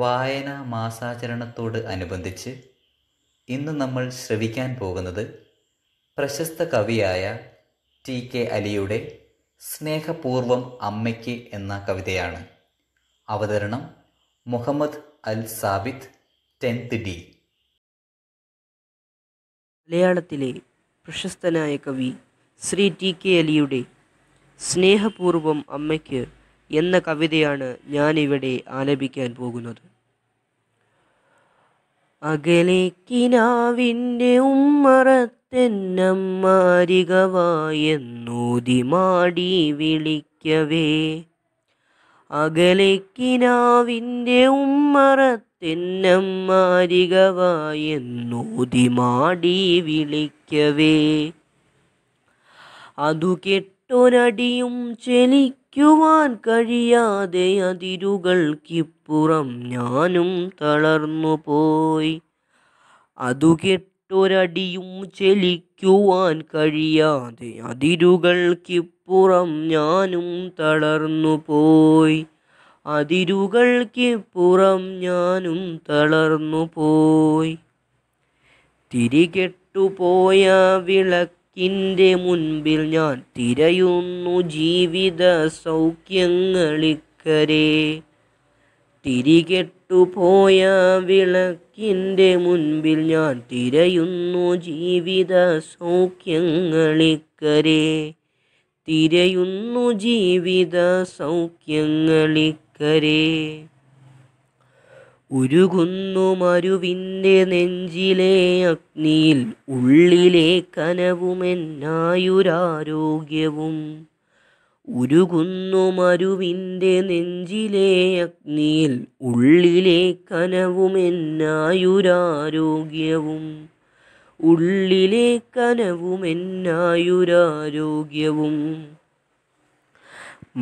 വായനാ മാസാചരണത്തോട് അനുബന്ധിച്ച് ഇന്ന് നമ്മൾ ശ്രവിക്കാൻ പോകുന്നത് പ്രശസ്ത കവിയായ ടി കെ അലിയുടെ സ്നേഹപൂർവം അമ്മയ്ക്ക് എന്ന കവിതയാണ് അവതരണം മുഹമ്മദ് അൽ സാബിത്ത് ടെൻത്ത് ഡി മലയാളത്തിലെ പ്രശസ്തനായ കവി ശ്രീ ടി കെ അലിയുടെ സ്നേഹപൂർവം അമ്മയ്ക്ക് എന്ന കവിതയാണ് ഞാനിവിടെ ആലപിക്കാൻ പോകുന്നത് അകലേക്കിനാവിൻ്റെ ഉമ്മറത്തെന്നമ്മാരികവായെന്നൂതിമാടി വിളിക്കവേ അകലേക്കിനാവിൻ്റെ ഉമ്മറത്തെന്നമ്മാരികവായെന്നൂതിമാടി വിളിക്കവേ അതു കെട്ടൊരടിയും ചെലി സഹിക്കുവാൻ കഴിയാതെ അതിരുകൾക്കിപ്പുറം ഞാനും തളർന്നു പോയി അതു കേട്ടൊരടിയും ചെലിക്കുവാൻ കഴിയാതെ അതിരുകൾക്കിപ്പുറം ഞാനും തളർന്നു പോയി അതിരുകൾക്കിപ്പുറം ഞാനും തളർന്നു പോയി തിരികെട്ടുപോയ വിളക്ക് ക്കിൻ്റെ മുൻപിൽ ഞാൻ തിരയുന്നു ജീവിത സൗഖ്യങ്ങളിക്കരെ തിരികെട്ടുപോയ വിളക്കിൻ്റെ മുൻപിൽ ഞാൻ തിരയുന്നു ജീവിത സൗഖ്യങ്ങളിക്കരെ തിരയുന്നു ജീവിത സൗഖ്യങ്ങളിക്കരെ ഉരുകുന്നു മരുവിൻ്റെ നെഞ്ചിലെ അഗ്നിയിൽ ഉള്ളിലെ കനവുമെന്നായുരാരോഗ്യവും ഉരുകുന്നു മരുവിൻ്റെ നെഞ്ചിലെ അഗ്നിയിൽ ഉള്ളിലെ കനവുമെന്നായുരാരോഗ്യവും ഉള്ളിലെ കനവുമെന്നായുരാരോഗ്യവും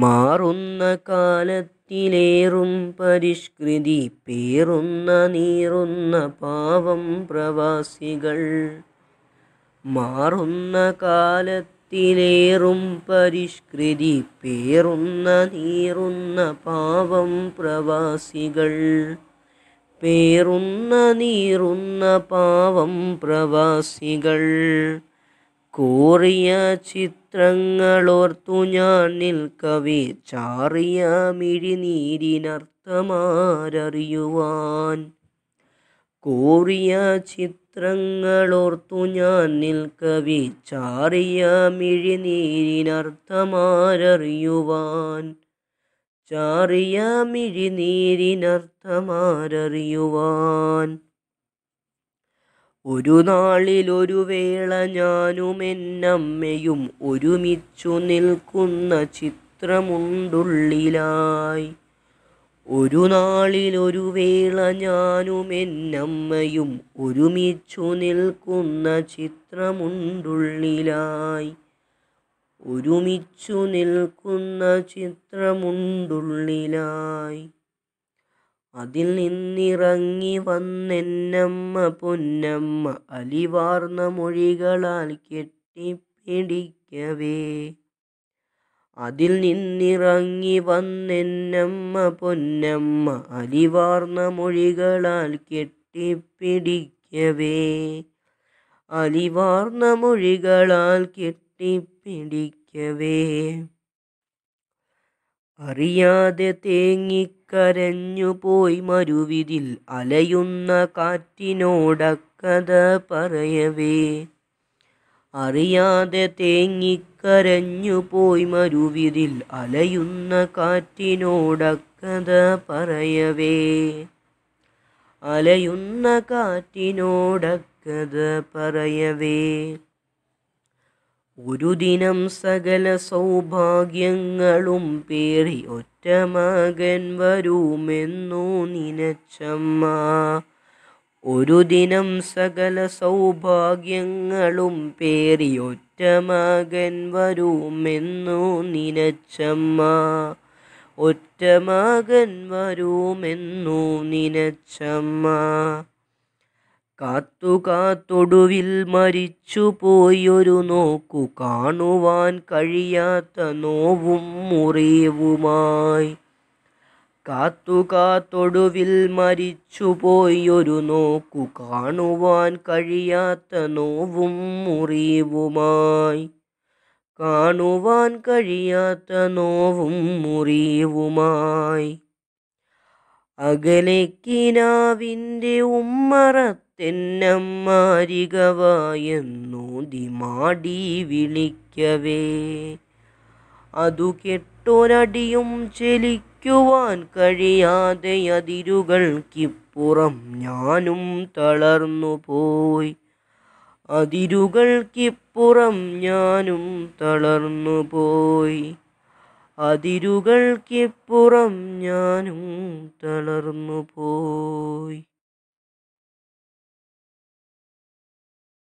മാറുന്ന കാലത്തിലേറും പരിഷ്കൃതി പേറുന്ന നീറുന്ന പാവം പ്രവാസികൾ മാറുന്ന കാലത്തിലേറും പരിഷ്കൃതി പേറുന്ന നീറുന്ന പാവം പ്രവാസികൾ പേറുന്ന നീറുന്ന പാവം പ്രവാസികൾ കൂറിയ ചിത്രങ്ങളോർത്തു ഞാൻ നിൽക്കവി ചാറിയ മിഴിനീരിനർത്ഥമാരറിയുവാൻ കൂറിയ ചിത്രങ്ങളോർത്തു ഞാൻ നിൽക്കവി ചാറിയ മിഴിനീരിനർത്ഥമാരറിയുവാൻ ചാറിയ മിഴിനീരിനർത്ഥമാരറിയുവാൻ ഒരു നാളിലൊരു വേള ഞാനുമെന്നമ്മയും ഒരുമിച്ചു നിൽക്കുന്ന ചിത്രമുണ്ടുള്ളിലായി ഒരു നാളിലൊരു വേള ഞാനുമെന്നമ്മയും ഒരുമിച്ചു നിൽക്കുന്ന ചിത്രമുണ്ടുള്ളിലായി ഒരുമിച്ചു നിൽക്കുന്ന ചിത്രമുണ്ടുള്ളിലായി അതിൽ നിന്നിറങ്ങി വന്നെന്നമ്മ പൊന്നമ്മ അലിവാർന്ന മൊഴികളാൽ കെട്ടിപ്പിടിക്കവേ അതിൽ നിന്നിറങ്ങി വന്നെന്നമ്മ പൊന്നമ്മ അലിവാർന്ന മൊഴികളാൽ കെട്ടിപ്പിടിക്കവേ അലിവാർന്ന മൊഴികളാൽ കെട്ടിപ്പിടിക്കവേ അറിയാതെ തേങ്ങിക്കരഞ്ഞു പോയി മരുവിതിൽ അലയുന്ന കാറ്റിനോടക്കഥ പറയവേ അറിയാതെ തേങ്ങിക്കരഞ്ഞു പോയി മരുവിതിൽ അലയുന്ന കാറ്റിനോടക്കഥ പറയവേ അലയുന്ന കാറ്റിനോടക്കഥ പറയവേ ഒരു ദിനം സകല സൗഭാഗ്യങ്ങളും പേറി ഒറ്റ മകൻ വരുമെന്നു നിനച്ചമ്മ ഒരു ദിനം സകല സൗഭാഗ്യങ്ങളും പേറി ഒറ്റ മകൻ വരുമെന്നു നിനച്ചമ്മ ഒറ്റ മകൻ വരുമെന്നു നിനച്ചമ്മ കാത്തു മരിച്ചു പോയൊരു നോക്കു കാണുവാൻ കഴിയാത്ത നോവും മുറിവുമായി കാത്തു മരിച്ചു പോയൊരു നോക്കു കാണുവാൻ കഴിയാത്ത നോവും മുറിവുമായി കാണുവാൻ കഴിയാത്ത നോവും മുറിവുമായി അകലേക്കിനാവിൻ്റെ ഉമ്മറത്തെന്നമ്മാരികവായെന്നു ദിമാടി വിളിക്കവേ അതു കെട്ടൊരടിയും ചലിക്കുവാൻ കഴിയാതെ അതിരുകൾക്കിപ്പുറം ഞാനും തളർന്നു പോയി അതിരുകൾക്കിപ്പുറം ഞാനും തളർന്നു പോയി അതിരുകൾക്കിപ്പുറം ഞാനും തളർന്നു പോയി